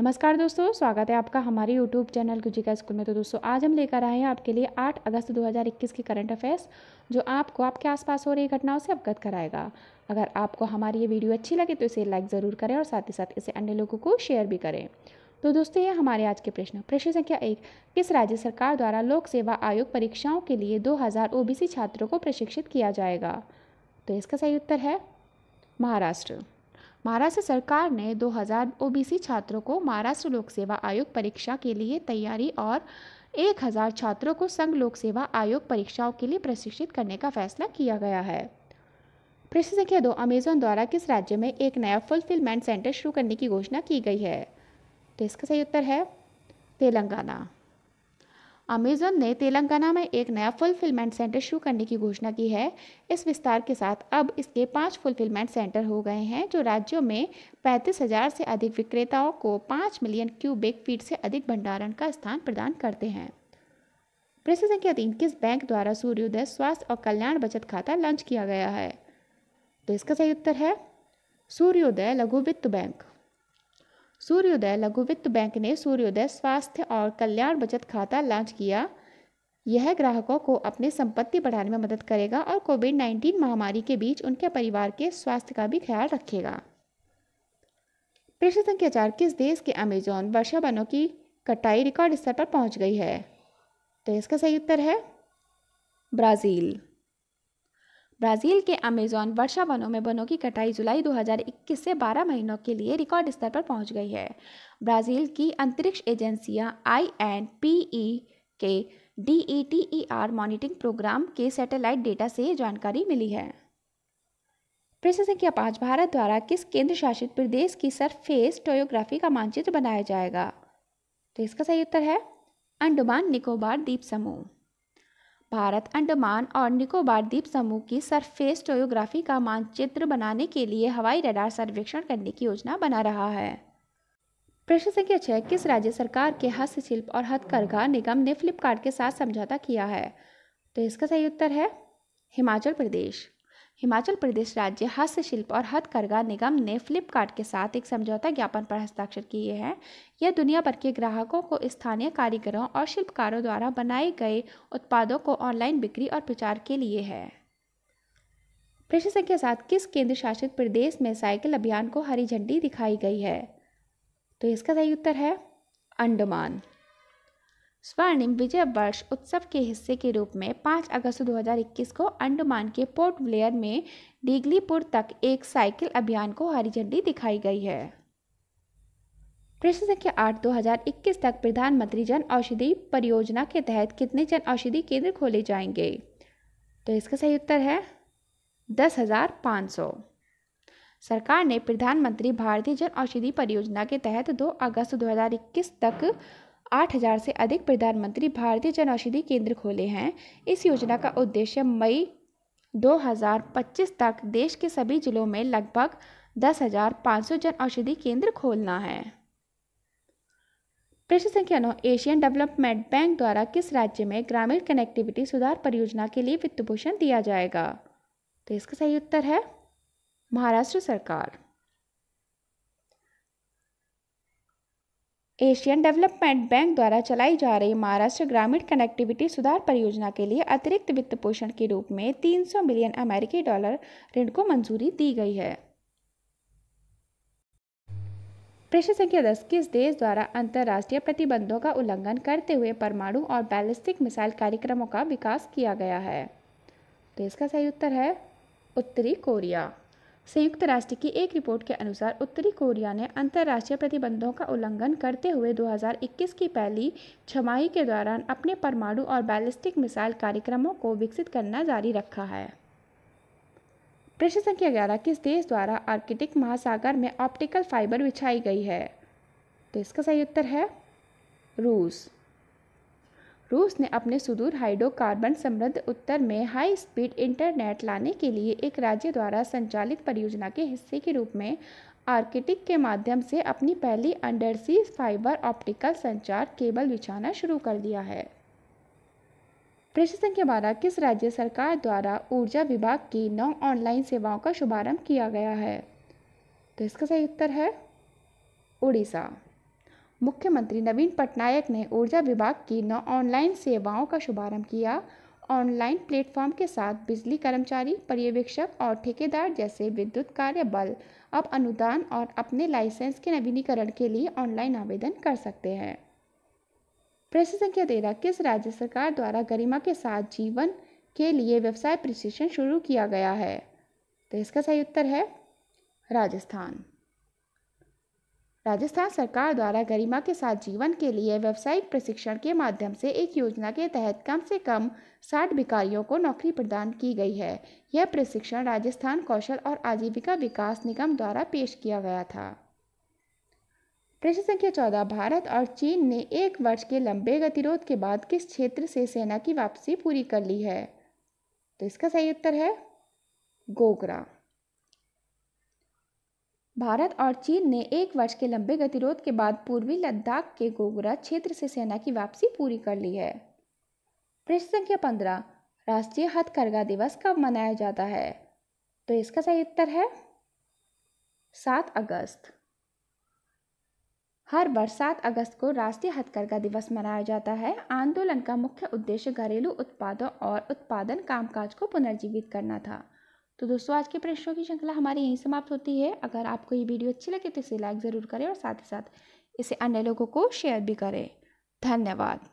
नमस्कार दोस्तों स्वागत है आपका हमारे यूट्यूब चैनल गुजिका स्कूल में तो दोस्तों आज हम लेकर आए हैं आपके लिए 8 अगस्त 2021 की करंट अफेयर्स जो आपको आपके आसपास हो रही घटनाओं से अवगत कराएगा अगर आपको हमारी ये वीडियो अच्छी लगे तो इसे लाइक ज़रूर करें और साथ ही साथ इसे अन्य लोगों को शेयर भी करें तो दोस्तों ये हमारे आज के प्रश्न प्रश्न संख्या एक किस राज्य सरकार द्वारा लोक सेवा आयोग परीक्षाओं के लिए दो हज़ार छात्रों को प्रशिक्षित किया जाएगा तो इसका सही उत्तर है महाराष्ट्र महाराष्ट्र सरकार ने 2000 ओबीसी छात्रों को महाराष्ट्र लोक सेवा आयोग परीक्षा के लिए तैयारी और 1000 छात्रों को संघ लोक सेवा आयोग परीक्षाओं के लिए प्रशिक्षित करने का फैसला किया गया है प्रश्न संख्या दो अमेजोन द्वारा किस राज्य में एक नया फुलफिलमेंट सेंटर शुरू करने की घोषणा की गई है तो इसका सही उत्तर है तेलंगाना अमेजन ने तेलंगाना में एक नया फुलफिलमेंट सेंटर शुरू करने की घोषणा की है इस विस्तार के साथ अब इसके पाँच फुलफिलमेंट सेंटर हो गए हैं जो राज्यों में पैंतीस हज़ार से अधिक विक्रेताओं को पाँच मिलियन क्यूबिक फीट से अधिक भंडारण का स्थान प्रदान करते हैं प्रश्न संख्या तीन किस बैंक द्वारा सूर्योदय स्वास्थ्य और कल्याण बचत खाता लॉन्च किया गया है तो इसका सही उत्तर है सूर्योदय लघु वित्त बैंक सूर्योदय लघु वित्त बैंक ने सूर्योदय स्वास्थ्य और कल्याण बचत खाता लॉन्च किया यह ग्राहकों को अपने संपत्ति बढ़ाने में मदद करेगा और कोविड 19 महामारी के बीच उनके परिवार के स्वास्थ्य का भी ख्याल रखेगा प्रश्न संख्या चार किस देश के अमेजोन वर्षा वनों की कटाई रिकॉर्ड स्तर पर पहुंच गई है तो इसका सही उत्तर है ब्राज़ील ब्राज़ील के अमेजॉन वर्षा वनों में वनों की कटाई जुलाई 2021 से 12 महीनों के लिए रिकॉर्ड स्तर पर पहुंच गई है ब्राज़ील की अंतरिक्ष एजेंसियां आई एन पी ई के D E T E R monitoring programme के सैटेलाइट डेटा से जानकारी मिली है प्रश्न संख्या पाँच भारत द्वारा किस केंद्र शासित प्रदेश की सरफेस टोयोग्राफी का मानचित्र बनाया जाएगा तो इसका सही उत्तर है अंडमान निकोबार द्वीप समूह भारत अंडमान और निकोबार द्वीप समूह की सरफेस टोयोग्राफी का मानचित्र बनाने के लिए हवाई रडार सर्वेक्षण करने की योजना बना रहा है प्रश्न संख्या छः किस राज्य सरकार के हस्तशिल्प और हथकरघा निगम ने फ्लिपकार्ट के साथ समझौता किया है तो इसका सही उत्तर है हिमाचल प्रदेश हिमाचल प्रदेश राज्य हस्तशिल्प और हथकरघा निगम ने फ्लिपकार्ट के साथ एक समझौता ज्ञापन पर हस्ताक्षर किए हैं यह दुनिया भर के ग्राहकों को स्थानीय कारीगरों और शिल्पकारों द्वारा बनाए गए उत्पादों को ऑनलाइन बिक्री और प्रचार के लिए है प्रश्न संख्या सात किस केंद्र शासित प्रदेश में साइकिल अभियान को हरी झंडी दिखाई गई है तो इसका सही उत्तर है अंडमान स्वर्णिम विजय वर्ष उत्सव के हिस्से के रूप में 5 अगस्त 2021 को अंडमान के पोर्ट ब्लेयर में डीगलीपुर तक एक साइकिल अभियान को हरी झंडी दिखाई गई है प्रश्न संख्या आठ दो हजार इक्कीस तक प्रधानमंत्री जन औषधि परियोजना के तहत कितने जन औषधि केंद्र खोले जाएंगे तो इसका सही उत्तर है दस हजार पाँच सौ सरकार ने प्रधानमंत्री भारतीय जन औषधि परियोजना के तहत दो अगस्त दो हजार इक्कीस तक आठ हजार से अधिक प्रधानमंत्री भारतीय जन औषधि केंद्र खोले हैं इस योजना का उद्देश्य मई 2025 तक देश के सभी जिलों में लगभग 10,500 जन औषधि केंद्र खोलना है प्रश्न संख्या नौ एशियन डेवलपमेंट बैंक द्वारा किस राज्य में ग्रामीण कनेक्टिविटी सुधार परियोजना के लिए वित्त पोषण दिया जाएगा तो इसका सही उत्तर है महाराष्ट्र सरकार एशियन डेवलपमेंट बैंक द्वारा चलाई जा रही महाराष्ट्र ग्रामीण कनेक्टिविटी सुधार परियोजना के लिए अतिरिक्त वित्त पोषण के रूप में 300 मिलियन अमेरिकी डॉलर ऋण को मंजूरी दी गई है प्रश्न संख्या दस किस देश द्वारा अंतर्राष्ट्रीय प्रतिबंधों का उल्लंघन करते हुए परमाणु और बैलिस्टिक मिसाइल कार्यक्रमों का विकास किया गया है तो इसका सही उत्तर है उत्तरी कोरिया संयुक्त राष्ट्र की एक रिपोर्ट के अनुसार उत्तरी कोरिया ने अंतर्राष्ट्रीय प्रतिबंधों का उल्लंघन करते हुए 2021 की पहली छमाही के दौरान अपने परमाणु और बैलिस्टिक मिसाइल कार्यक्रमों को विकसित करना जारी रखा है प्रश्न संख्या ग्यारह किस देश द्वारा आर्कटिक महासागर में ऑप्टिकल फाइबर बिछाई गई है तो इसका सही उत्तर है रूस रूस ने अपने सुदूर हाइड्रोकार्बन समृद्ध उत्तर में हाई स्पीड इंटरनेट लाने के लिए एक राज्य द्वारा संचालित परियोजना के हिस्से के रूप में आर्किटिक के माध्यम से अपनी पहली अंडरसी फाइबर ऑप्टिकल संचार केबल बिछाना शुरू कर दिया है प्रश्न संख्या बारह किस राज्य सरकार द्वारा ऊर्जा विभाग की नौ ऑनलाइन सेवाओं का शुभारंभ किया गया है तो इसका सही उत्तर है उड़ीसा मुख्यमंत्री नवीन पटनायक ने ऊर्जा विभाग की नौ ऑनलाइन सेवाओं का शुभारंभ किया ऑनलाइन प्लेटफॉर्म के साथ बिजली कर्मचारी पर्यवेक्षक और ठेकेदार जैसे विद्युत कार्य बल अब अनुदान और अपने लाइसेंस के नवीनीकरण के लिए ऑनलाइन आवेदन कर सकते हैं प्रश्न संख्या तेरह किस राज्य सरकार द्वारा गरिमा के साथ जीवन के लिए व्यवसाय प्रशिक्षण शुरू किया गया है तो इसका सही उत्तर है राजस्थान राजस्थान सरकार द्वारा गरिमा के साथ जीवन के लिए व्यावसायिक प्रशिक्षण के माध्यम से एक योजना के तहत कम से कम साठ भिकारियों को नौकरी प्रदान की गई है यह प्रशिक्षण राजस्थान कौशल और आजीविका विकास निगम द्वारा पेश किया गया था प्रश्न संख्या चौदह भारत और चीन ने एक वर्ष के लंबे गतिरोध के बाद किस क्षेत्र से सेना की वापसी पूरी कर ली है तो इसका सही उत्तर है गोगरा भारत और चीन ने एक वर्ष के लंबे गतिरोध के बाद पूर्वी लद्दाख के गोगरा क्षेत्र से सेना की वापसी पूरी कर ली है प्रश्न संख्या पंद्रह राष्ट्रीय हथकरघा दिवस कब मनाया जाता है तो इसका सही उत्तर है सात अगस्त हर वर्ष सात अगस्त को राष्ट्रीय हथकरघा दिवस मनाया जाता है आंदोलन का मुख्य उद्देश्य घरेलू उत्पादों और उत्पादन कामकाज को पुनर्जीवित करना था तो दोस्तों आज के प्रश्नों की श्रृंखला हमारी यहीं समाप्त होती है अगर आपको ये वीडियो अच्छी लगे तो इसे लाइक ज़रूर करें और साथ ही साथ इसे अन्य लोगों को शेयर भी करें धन्यवाद